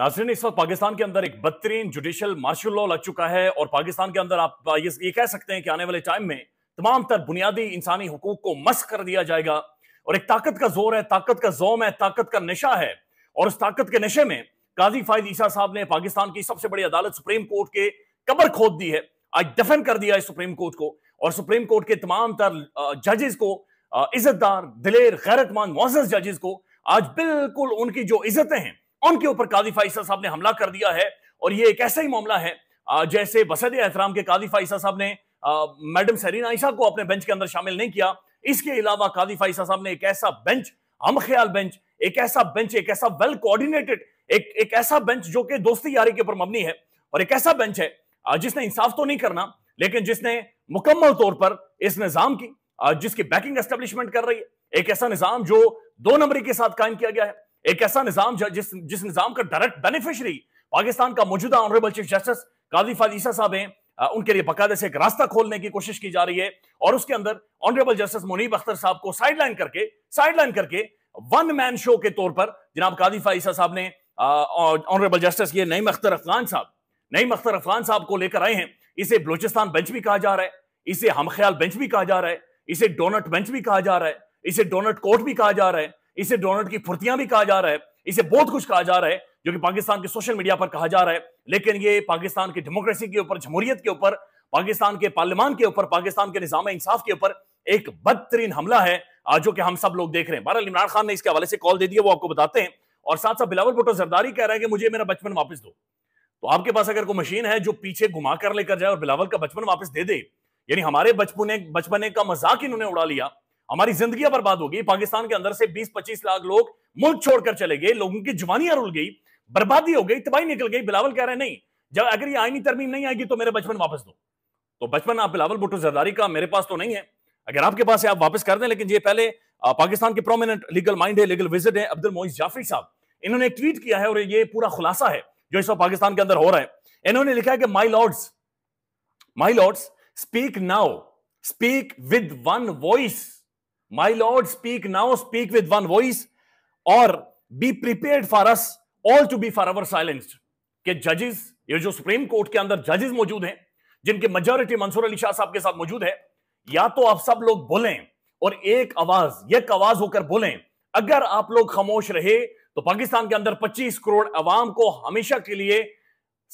नाजरीन इस वक्त पाकिस्तान के अंदर एक बदतरीन जुडिशल मार्शल लॉ लग चुका है और पाकिस्तान के अंदर आप ये, ये कह सकते हैं कि आने वाले टाइम में तमाम तर बुनियादी इंसानी हकूक को मस्क कर दिया जाएगा और एक ताकत का जोर है ताकत का जोम है ताकत का नशा है और उस ताकत के नशे में काजी फायद ईसा साहब ने पाकिस्तान की सबसे बड़ी अदालत सुप्रीम कोर्ट के कबर खोद दी है आज डिफेंड कर दिया है सुप्रीम कोर्ट को और सुप्रीम कोर्ट के तमाम तर जजेस को इज्जतदार दिलेर गैरतमंद मोजस जजेस को आज बिल्कुल उनकी जो इज्जतें हैं उनके ऊपर कादी फाइसा साहब ने हमला कर दिया है और ये एक ऐसा ही मामला है जैसे बसद एहतराम के कादी फाइसा साहब ने मैडम सरीना आयशा को अपने बेंच के अंदर शामिल नहीं किया इसके अलावा कादी फाइसा साहब ने एक ऐसा बेंच हम ख्याल बेंच एक ऐसा बेंच एक ऐसा वेल कोऑर्डिनेटेड एक एक ऐसा बेंच जो कि दोस्ती यारी के ऊपर मबनी है और एक ऐसा बेंच है जिसने इंसाफ तो नहीं करना लेकिन जिसने मुकम्मल तौर पर इस निजाम की जिसकी बैकिंग एस्टेब्लिशमेंट कर रही है एक ऐसा निजाम जो दो नंबरी के साथ कायम किया गया है एक ऐसा निजाम जिस जिस निजाम का डायरेक्ट बेनिफिशरी पाकिस्तान का मौजूदा ऑनरेबल चीफ जस्टिस काजी फाजीसा साहब हैं उनके लिए बकायदे से एक रास्ता खोलने की कोशिश की जा रही है और उसके अंदर ऑनरेबल जस्टिस मुनीब अख्तर साहब को साइडलाइन करके साइडलाइन करके वन मैन शो के तौर पर जनाब काजी फाइसा साहब ने ऑनरेबल जस्टिस ये नईम अख्तर अफगान साहब नईम अख्तर अफगान साहब को लेकर आए हैं इसे बलोचिस्तान बेंच भी कहा जा रहा है इसे हम ख्याल बेंच भी कहा जा रहा है इसे डोनट बेंच भी कहा जा रहा है इसे डोनट कोर्ट भी कहा जा रहा है इसे डोनाल्ड की फुर्तियां भी कहा जा रहा है इसे बहुत कुछ कहा जा रहा है जो कि पाकिस्तान के सोशल मीडिया पर कहा जा रहा है लेकिन ये पाकिस्तान की डेमोक्रेसी के ऊपर जमहूरियत के ऊपर पाकिस्तान के पार्लियामान के ऊपर पाकिस्तान के निजाम इंसाफ के ऊपर एक बदतरीन हमला है जो कि हम सब लोग देख रहे हैं बहरहाल इमरान खान ने इसके हवाले से कॉल दे दिया वो आपको बताते हैं और साथ साथ बिलावल भुट्टो जरदारी कह रहा है कि मुझे मेरा बचपन वापस दो तो आपके पास अगर कोई मशीन है जो पीछे घुमा कर लेकर जाए और बिलावल का बचपन वापस दे दे यानी हमारे बचपने बचपने का मजाक इन्होंने उड़ा लिया हमारी जिंदगी बर्बाद हो गई पाकिस्तान के अंदर से 20-25 लाख लोग मुल्क छोड़कर चले गए लोगों की जवानियां रुल गई बर्बादी हो गई तबाही निकल गई बिलावल कह रहे हैं नहीं जब अगर ये आईनी तरमीम नहीं आएगी तो मेरे बचपन वापस दो तो बचपन आप बिलावल भुट्टो जरदारी का मेरे पास तो नहीं है अगर आपके पास है आप वापस कर दें लेकिन ये पहले पाकिस्तान के प्रोमिनेंट लीगल माइंड है लीगल विजिट है अब्दुल मोइस जाफरी साहब इन्होंने एक ट्वीट किया है और ये पूरा खुलासा है जो इस वक्त पाकिस्तान के अंदर हो रहा है इन्होंने लिखा है कि my lords my lords speak now speak with one voice my lord speak now speak with one voice और be prepare for us all to be for our silenced के जजेस ये जो सुप्रीम कोर्ट के अंदर जजेस मौजूद हैं जिनके मेजोरिटी मंसूर अली शाह साहब के साथ मौजूद है या तो आप सब लोग बोलें और एक आवाज एक आवाज होकर बोलें अगर आप लोग खामोश रहे तो पाकिस्तान के अंदर 25 करोड़ अवाम को हमेशा के लिए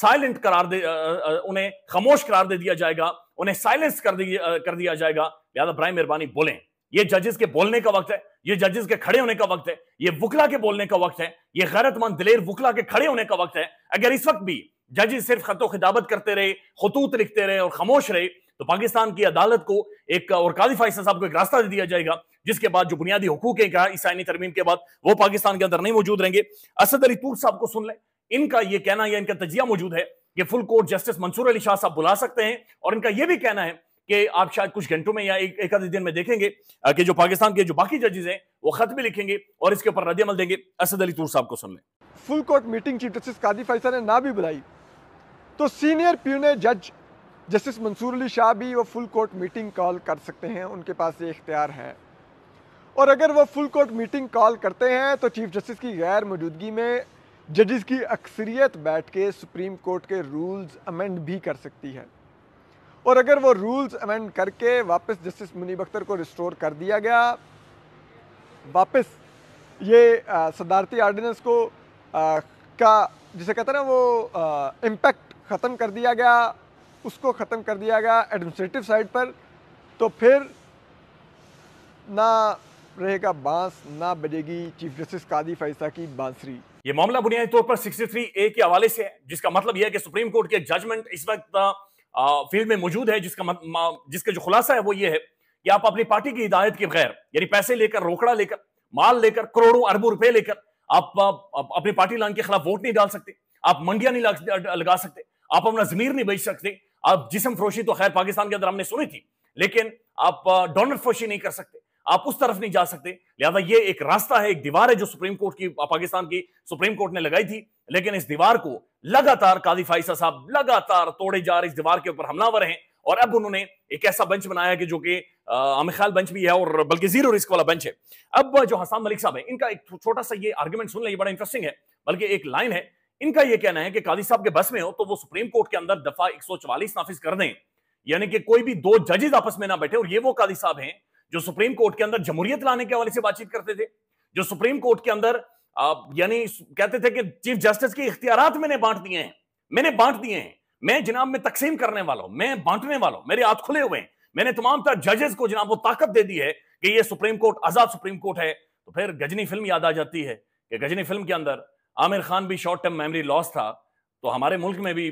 साइलेंट करार दे उन्हें खामोश करार दे दिया जाएगा उन्हें साइलेंस कर दिया कर दिया जाएगा लिहाजा ब्राई मेहरबानी बोलें ये जजेस के बोलने का वक्त है ये जजेस के खड़े होने का वक्त है ये वकला के बोलने का वक्त है ये गैरतमंद दिलेर वकला के खड़े होने का वक्त है अगर इस वक्त भी जजेस सिर्फ खतो खिदाबत करते रहे खतूत लिखते रहे और खामोश रहे तो पाकिस्तान की अदालत को एक और काजी फाइसा साहब को एक रास्ता दे दिया जाएगा जिसके बाद जो बुनियादी हकूक है ईसानी तरमीम के बाद वो पाकिस्तान के अंदर नहीं मौजूद रहेंगे असद अली तूर साहब को सुन लें इनका यह कहना या इनका तजिया मौजूद है कि full court justice Mansoor Ali Shah साहब बुला सकते हैं और इनका यह भी कहना है कि आप शायद कुछ घंटों में या एक, आधे दिन में देखेंगे कि जो पाकिस्तान के जो बाकी जजेज हैं वो खत भी लिखेंगे और इसके ऊपर रद्द अमल देंगे असद अली तूर साहब को सुन लें full court meeting chief justice Qazi Faisal ने ना भी बुलाई तो सीनियर प्यूने जज जस्टिस मंसूर अली शाह भी वो फुल कोर्ट मीटिंग कॉल कर सकते हैं उनके पास ये इख्तियार है और अगर वो फुल कोर्ट मीटिंग कॉल करते हैं तो चीफ जस्टिस की गैर मौजूदगी में जजेस की अक्सरियत बैठ के सुप्रीम कोर्ट के रूल्स अमेंड भी कर सकती है और अगर वो रूल्स अमेंड करके वापस जस्टिस मुनीब अख्तर को रिस्टोर कर दिया गया वापस ये सदारती आर्डिनेंस को आ, का जिसे कहते हैं ना वो इम्पैक्ट ख़त्म कर दिया गया उसको ख़त्म कर दिया गया एडमिनिस्ट्रेटिव साइड पर तो फिर ना रहेगा बांस ना बजेगी चीफ जस्टिस कादी फैसला की बांसरी ये मामला बुनियादी तौर पर 63 ए के हवाले से है जिसका मतलब यह है कि सुप्रीम कोर्ट के जजमेंट इस वक्त फील्ड में मौजूद है जिसका मत, जिसका जो खुलासा है वो ये है कि आप अपनी पार्टी की हिदायत के बगैर यानी पैसे लेकर रोकड़ा लेकर माल लेकर करोड़ों अरबों रुपए लेकर आप, आप अपनी पार्टी लाइन के खिलाफ वोट नहीं डाल सकते आप मंडिया नहीं लगा सकते आप अपना जमीर नहीं बेच सकते आप जिसम फ्रोशी तो खैर पाकिस्तान के अंदर हमने सुनी थी लेकिन आप डोनर फ्रोशी नहीं कर सकते आप उस तरफ नहीं जा सकते लिहाजा ये एक रास्ता है एक दीवार है जो सुप्रीम कोर्ट की पाकिस्तान की सुप्रीम कोर्ट ने लगाई थी लेकिन इस दीवार को लगातार काजी फाइसा साहब लगातार तोड़े जा रहे इस दीवार के ऊपर हमलावर हैं और अब उन्होंने एक ऐसा बेंच बनाया कि जो कि ख्याल बेंच भी है और बल्कि जीरो रिस्क वाला बेंच है अब जो हसाम मलिक साहब है इनका एक छोटा सा ये आर्ग्यूमेंट सुन लें बड़ा इंटरेस्टिंग है बल्कि एक लाइन है इनका यह कहना है कि काजी साहब के बस में हो तो वो सुप्रीम कोर्ट के अंदर दफा 144 नाफिज कर दें यानी कि कोई भी दो जजेज आपस में ना बैठे और ये वो कादी साहब हैं जो सुप्रीम कोर्ट के अंदर जमहूरियत लाने के हवाले से बातचीत करते थे जो सुप्रीम कोर्ट के अंदर यानी कहते थे कि चीफ जस्टिस के इख्तियार मैंने बांट दिए हैं मैंने बांट दिए हैं मैं जनाब में तकसीम करने वाला हूं मैं बांटने वाला हूं मेरे हाथ खुले हुए हैं मैंने तमाम तरह जजेस को जनाब वो ताकत दे दी है कि ये सुप्रीम कोर्ट आजाद सुप्रीम कोर्ट है तो फिर गजनी फिल्म याद आ जाती है कि गजनी फिल्म के अंदर आमिर खान भी शॉर्ट टर्म मेमोरी लॉस था तो हमारे मुल्क में भी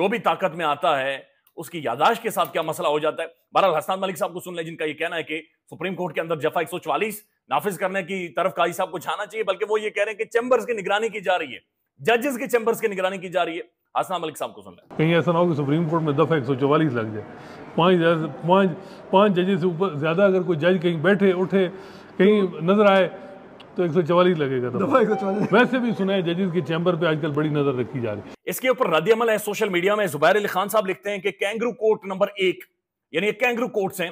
जो भी ताकत में आता है उसकी यादाश्त के साथ क्या मसला हो जाता है बहरहाल हसनाद मलिक साहब को सुन लें जिनका यह कहना है कि सुप्रीम कोर्ट के अंदर जफा 144 नाफिज करने की तरफ काजी साहब को छाना चाहिए बल्कि वो ये कह रहे हैं कि चैम्बर्स की निगरानी की जा रही है जजेस के चैम्बर्स की निगरानी की जा रही है हसना मलिक साहब को सुन लें कहीं ऐसा ना हो कि सुप्रीम कोर्ट में दफा एक सौ चौवालीस लग जाए पाँच पाँच पाँच जजेस से ऊपर ज़्यादा अगर कोई जज कहीं बैठे उठे कहीं नजर आए तो एक लगेगा तो वैसे भी सुना है जजेस के चैम्बर पे आजकल बड़ी नजर रखी जा रही है इसके ऊपर रद्द अमल है सोशल मीडिया में जुबैर अली खान साहब लिखते हैं कि कैंगरू कोर्ट नंबर एक यानी कैंगरू कोर्ट हैं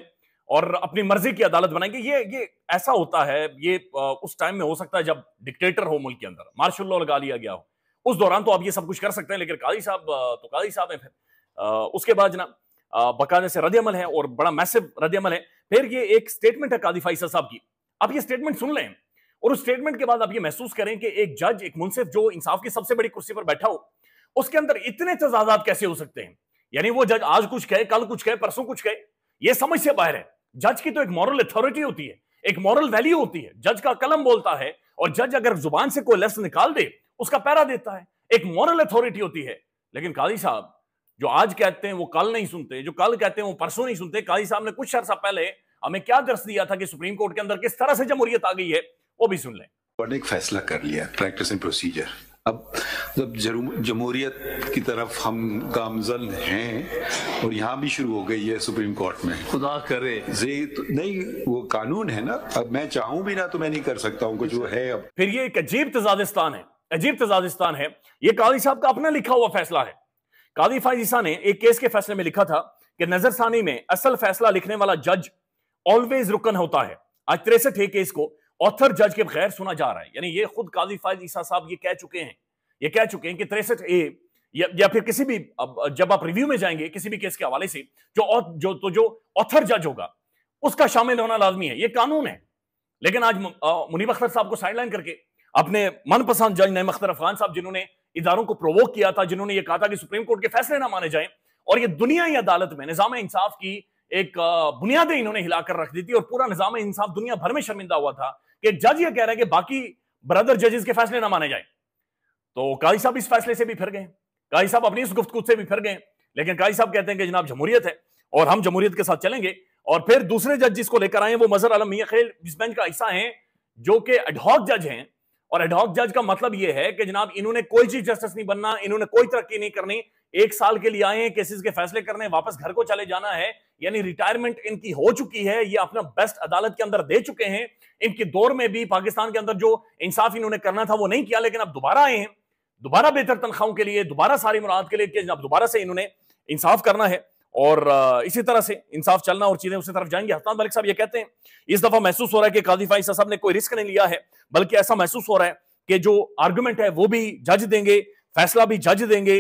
और अपनी मर्जी की अदालत बनाएंगे ये ये ऐसा होता है ये उस टाइम में हो सकता है जब डिक्टेटर हो मुल्क के अंदर मार्शल लॉ लगा लिया गया हो उस दौरान तो आप ये सब कुछ कर सकते हैं लेकिन काजी साहब तो काजी साहब हैं फिर उसके बाद जनाब बकायदा से रद्द है और बड़ा मैसिव रद्द है फिर ये एक स्टेटमेंट है कादी फाइसा साहब की आप ये स्टेटमेंट सुन लें और उस स्टेटमेंट के बाद आप ये महसूस करें कि एक जज एक मुंसिफ जो इंसाफ की सबसे बड़ी कुर्सी पर बैठा हो उसके अंदर इतने तजाजात कैसे हो सकते हैं यानी वो जज आज कुछ कहे कल कुछ कहे परसों कुछ कहे ये समझ से बाहर है जज की तो एक मॉरल अथॉरिटी होती है एक मॉरल वैल्यू होती है जज का कलम बोलता है और जज अगर जुबान से कोई लफ्स निकाल दे उसका पैरा देता है एक मॉरल अथॉरिटी होती है लेकिन काजी साहब जो आज कहते हैं वो कल नहीं सुनते जो कल कहते हैं वो परसों नहीं सुनते काजी साहब ने कुछ अरसा पहले हमें क्या दर्श दिया था कि सुप्रीम कोर्ट के अंदर किस तरह से जमहूरियत आ गई है वो भी सुन लें ने एक फैसला कर लिया प्रैक्टिस एंड प्रोसीजर अब जब जमहूरियत की तरफ हम गामजन हैं और यहाँ भी शुरू हो गई है सुप्रीम कोर्ट में खुदा करे जे तो नहीं वो कानून है ना अब मैं चाहूं भी ना तो मैं नहीं कर सकता हूँ कुछ वो है अब फिर ये एक अजीब तजादिस्तान है अजीब तजादिस्तान है ये काजी साहब का अपना लिखा हुआ फैसला है काजी फाइजिशा ने एक केस के फैसले में लिखा था कि नजरसानी में असल फैसला लिखने वाला जज ऑलवेज रुकन होता है आज तिरसठ है केस को ऑथर जज के बगैर सुना जा रहा है यानी ये खुद काजी फायद ईसा साहब ये कह चुके हैं ये कह चुके हैं कि तिरसठ ए या, या फिर किसी भी अब जब आप रिव्यू में जाएंगे किसी भी केस के हवाले से जो जो तो जो ऑथर जज होगा उसका शामिल होना लाजमी है ये कानून है लेकिन आज मुनीब अख्तर साहब को साइडलाइन करके अपने मनपसंद जज नईम अख्तर अफगान साहब जिन्होंने इधारों को प्रोवोक किया था जिन्होंने ये कहा था कि सुप्रीम कोर्ट के फैसले ना माने जाएं और ये दुनिया ही अदालत में निज़ाम इंसाफ की एक बुनियादें इन्होंने हिलाकर रख दी थी और पूरा निजाम इंसाफ दुनिया भर में शर्मिंदा हुआ था कि जज यह कह रहा है कि बाकी ब्रदर जजेस के फैसले ना माने जाए तो काजी साहब इस फैसले से भी फिर गए काजी साहब अपनी इस गुफ्तगु से भी फिर गए लेकिन काजी साहब कहते हैं कि जनाब जमहूरियत है और हम जमहूरियत के साथ चलेंगे और फिर दूसरे जज जिसको लेकर आए वो मजहर आलम खेल इस बेंच का हिस्सा है जो कि एडहॉक जज हैं और एडहॉक जज का मतलब यह है कि जनाब इन्होंने कोई चीफ जस्टिस नहीं बनना इन्होंने कोई तरक्की नहीं करनी एक साल के लिए आए हैं केसेस के फैसले करने वापस घर को चले जाना है यानी रिटायरमेंट इनकी हो चुकी है ये अपना बेस्ट अदालत के अंदर दे चुके हैं इनके दौर में भी पाकिस्तान के अंदर जो इंसाफ इन्होंने करना था वो नहीं किया लेकिन अब दोबारा आए हैं दोबारा बेहतर तनख्वाहों के लिए दोबारा सारी मुराद के लिए अब दोबारा से इन्होंने इंसाफ करना है और इसी तरह से इंसाफ चलना और चीजें उसी तरफ जाएंगे हसनात मलिक साहब ये कहते हैं इस दफा महसूस हो रहा है कि काजी फाइसा साहब ने कोई रिस्क नहीं लिया है बल्कि ऐसा महसूस हो रहा है कि जो आर्गूमेंट है वो भी जज देंगे फैसला भी जज देंगे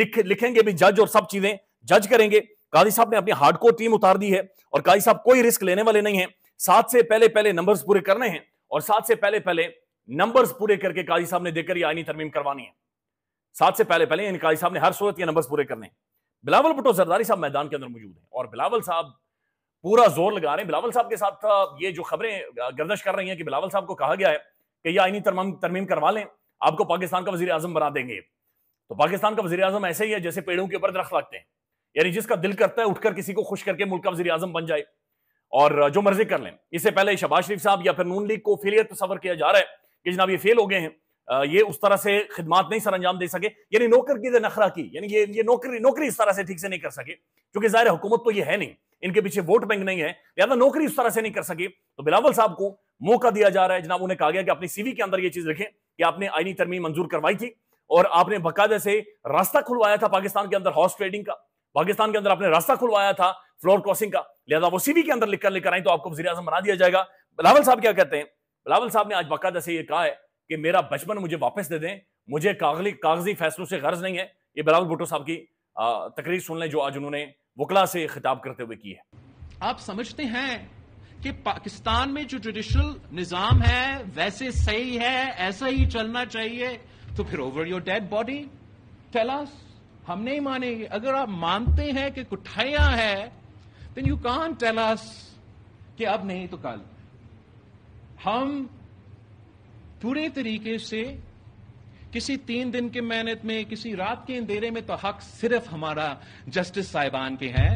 लिख लिखेंगे भी जज और सब चीजें जज करेंगे काजी साहब ने अपनी हार्डकोर टीम उतार दी है और काजी साहब कोई रिस्क लेने वाले नहीं है सात से पहले पहले नंबर्स पूरे करने हैं और सात से पहले पहले नंबर्स पूरे करके काजी साहब ने देकर यह आईनी तरमीम करवानी है सात से पहले पहले यानी काजी साहब ने हर सूरत ये नंबर्स पूरे करने बिलावल भुटो जरदारी साहब मैदान के अंदर मौजूद है और बिलावल साहब पूरा जोर लगा रहे हैं बिलावल साहब के साथ ये जो खबरें गर्दश कर रही हैं कि बिलावल साहब को कहा गया है कि ये आईनी तरमीम करवा लें आपको पाकिस्तान का वजी अजम बना देंगे तो पाकिस्तान का वजी अजम ऐसे ही है जैसे पेड़ों के ऊपर दरख्त लगते हैं यानी जिसका दिल करता है उठकर किसी को खुश करके मुल्क का वजी आजम बन जाए और जो मर्जी कर लें इससे पहले शबाज शरीफ साहब या फिर नून लीग को फेलियर तस्वर तो किया जा रहा है कि जनाब ये फेल हो गए हैं ये उस तरह से खिदमत नहीं सर अंजाम दे सके यानी नौकर की नखरा की यानी ये ये नौकरी नौकरी इस तरह से ठीक से नहीं कर सके क्योंकि जाहिर हुकूमत तो ये है नहीं इनके पीछे वोट बैंक नहीं है लिहाजा नौकरी उस तरह से नहीं कर सके तो बिलावल साहब को मौका दिया जा रहा है जनाब उन्हें कहा गया कि अपनी सीवी के अंदर ये चीज रखें कि आपने आईनी तरमीम मंजूर करवाई थी और आपने बकायदे से रास्ता खुलवाया था पाकिस्तान के अंदर हॉर्स ट्रेडिंग का पाकिस्तान के अंदर आपने रास्ता खुलवाया था फ्लोर क्रॉसिंग का लिहाजा वो सीवी के अंदर लिखकर लेकर आई तो आपको वजी अजम बना दिया जाएगा बिलावल साहब क्या कहते हैं बिलावल साहब ने आज बाकायदा से ये कहा है कि मेरा बचपन मुझे वापस दे दें मुझे कागली कागजी फैसलों से गर्ज नहीं है ये बिलावल भुट्टो साहब की तकरीर सुन लें जो आज उन्होंने वकला से खिताब करते हुए की है आप समझते हैं कि पाकिस्तान में जो जुडिशल निजाम है वैसे सही है ऐसा ही चलना चाहिए तो फिर over your dead body tell us हम नहीं मानेंगे अगर आप मानते हैं कि कुठाइया है तो यू कान टेल अस कि अब नहीं तो कल हम पूरे तरीके से किसी तीन दिन के मेहनत में किसी रात के अंधेरे में तो हक सिर्फ हमारा जस्टिस साहिबान के हैं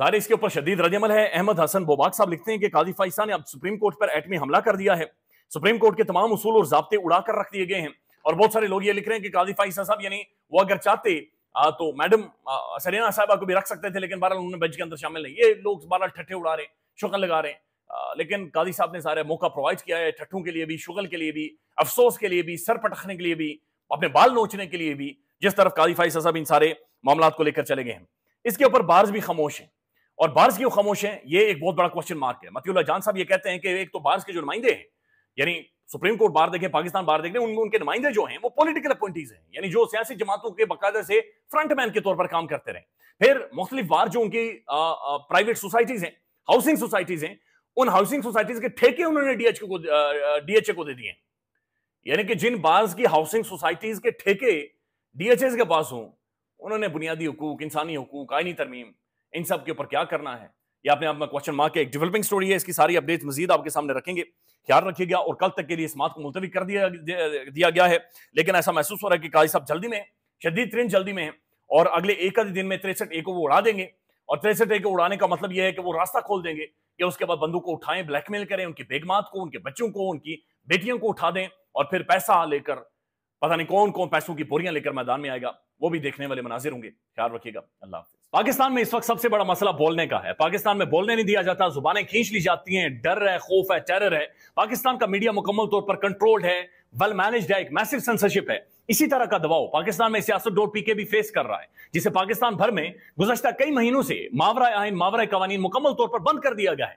सारे इसके ऊपर शदीद रजमल है अहमद हसन बोबाक साहब लिखते हैं कि काजी फाइसा ने अब सुप्रीम कोर्ट पर एटमी हमला कर दिया है सुप्रीम कोर्ट के तमाम उसूल और जबते कर रख दिए गए हैं और बहुत सारे लोग ये लिख रहे हैं कि काजी फाइसा साहब यानी वो अगर चाहते आ, तो मैडम सरीना साहबा को भी रख सकते थे लेकिन बहरहाल उन्होंने बेंच के अंदर शामिल नहीं ये लोग बहरहाल ठट्ठे उड़ा रहे हैं शुक्र लगा रहे हैं आ, लेकिन काजी साहब ने सारे मौका प्रोवाइड किया है ठट्ठों के लिए भी शुगल के लिए भी अफसोस के लिए भी सर पटखने के लिए भी अपने बाल नोचने के लिए भी जिस तरफ काजी फाइज साहब इन सारे मामला को लेकर चले गए हैं इसके ऊपर बार्स भी खामोश हैं और बार्स क्यों खामोश हैं ये एक बहुत बड़ा क्वेश्चन मार्क है मतियला जान साहब ये कहते हैं कि एक तो बार्स के जो नुमाइंदे हैं यानी सुप्रीम कोर्ट बाहर देखें पाकिस्तान बाहर देखें उनके उनके नुमाइंदे जो हैं वो पॉलिटिकल अपॉइंटीज हैं यानी जो सियासी जमातों के बकायदे से फ्रंटमैन के तौर पर काम करते रहे फिर मुख्तलिफ बार जो उनकी प्राइवेट सोसाइटीज हैं हाउसिंग सोसाइटीज हैं उन हाउसिंग सोसाइटीज के ठेके उन्होंने डीएचए को डीएचए को दे दिए यानी कि जिन बाज की हाउसिंग सोसाइटीज के ठेके डीएचए के पास हों उन्होंने बुनियादी हकूक इंसानी हकूक आईनी तरमीम इन सब के ऊपर क्या करना है ये अपने आप में क्वेश्चन मार्क एक डेवलपिंग स्टोरी है इसकी सारी अपडेट मजीद आपके सामने रखेंगे ख्याल रखिएगा और कल तक के लिए इस बात को मुलतवी कर दिया दिया गया है लेकिन ऐसा महसूस हो रहा है कि काजी साहब जल्दी में शदीद तरीन जल्दी में है और अगले एक आधे दिन में तिरसठ ए को वो उड़ा देंगे और तिरसठ ए को उड़ाने का मतलब यह है कि वो रास्ता खोल देंगे कि उसके बाद बंदूक को उठाएं ब्लैकमेल करें उनकी बेगमात को उनके बच्चों को उनकी बेटियों को उठा दें और फिर पैसा लेकर पता नहीं कौन कौन पैसों की बोरियां लेकर मैदान में आएगा वो भी देखने वाले मनाजिर होंगे ख्याल रखिएगा अल्लाह हाफिज पाकिस्तान में इस वक्त सबसे बड़ा मसला बोलने का है पाकिस्तान में बोलने नहीं दिया जाता जुबानें खींच ली जाती हैं डर है खौफ है टेरर है पाकिस्तान का मीडिया मुकम्मल तौर पर कंट्रोल्ड है वेल मैनेज्ड है एक मैसिव सेंसरशिप है इसी तरह का दबाव पाकिस्तान में सियासत डोर पीके भी फेस कर रहा है जिसे पाकिस्तान भर में गुजशत कई महीनों से मावरा आइन मावरा कवानीन मुकम्मल तौर पर बंद कर दिया गया है